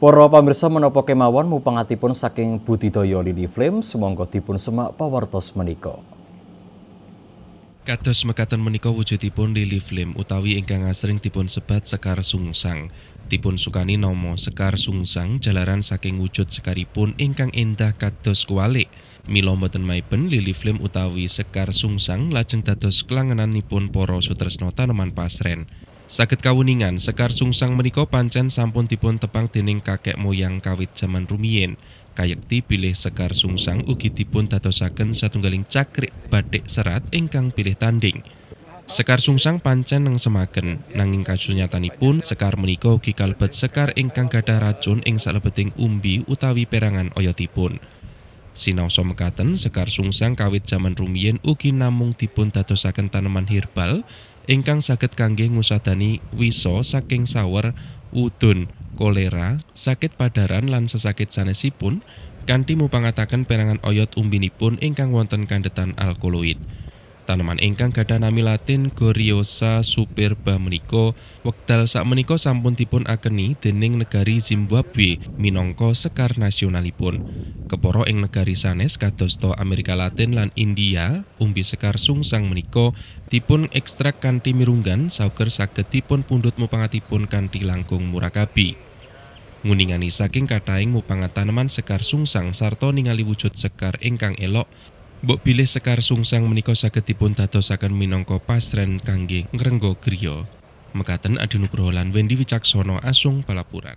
Para pamirsa menapa kemawon mupangatipun saking budidaya lili flame sumangga dipun semak pawartos menika. Kados mekaten menika wujudipun lili flame utawi ingkang asring dipun sebat sekar sungsang. Dipun sukani nomo sekar sungsang jalaran saking wujud sekaripun ingkang endah kados kualik. Mila mboten maiben lili flame utawi sekar sungsang lajeng dados kelangenanipun poro sutresna tanaman pasren. Sakit kawuningan Sekar Sungsang meniko pancen sampun dipun tepang dening kakek moyang kawit zaman rumiyin. Kayekti pilih Sekar Sungsang ugi dipun dadosaken satunggaling cakrik batik serat ingkang pilih tanding. Sekar Sungsang pancen nang semaken, nanging kasunyatanipun Sekar meniko ugi kalebet Sekar ingkang gadah racun ing salebeting umbi utawi perangan oyotipun. Sinaosa mekaten Sekar Sungsang kawit zaman rumiyin ugi namung dipun dadosaken tanaman herbal ingkang saged kangge ngusadani wiso, saking sawer udun kolera sakit padaran lan sesakit sanesipun kanthi mupangataken perangan oyot umbinipun ingkang wonten kandetan alkaloid Tanaman ingkang gadah nami Latin Goryosa superba menika wekdal sakmenika sampun dipun akeni dening negari Zimbabwe minangka sekar nasionalipun. Keporo ing negari sanes kadosta Amerika Latin lan India, umbi sekar sungsang menika dipun ekstrak kanthi mirunggan sauger saged dipun pundhut mupangatipun kanthi langkung murakabi. Nguningani saking kathahing mupangat tanaman sekar sungsang sarta ningali wujud sekar ingkang elok Mbok bilih Sekar Sungsang menika saged dipun dadosaken minangka pasren kangge ngrenggo griya. Mekaten Adi Nugroho lan Wendy Wicaksono asung palapuran.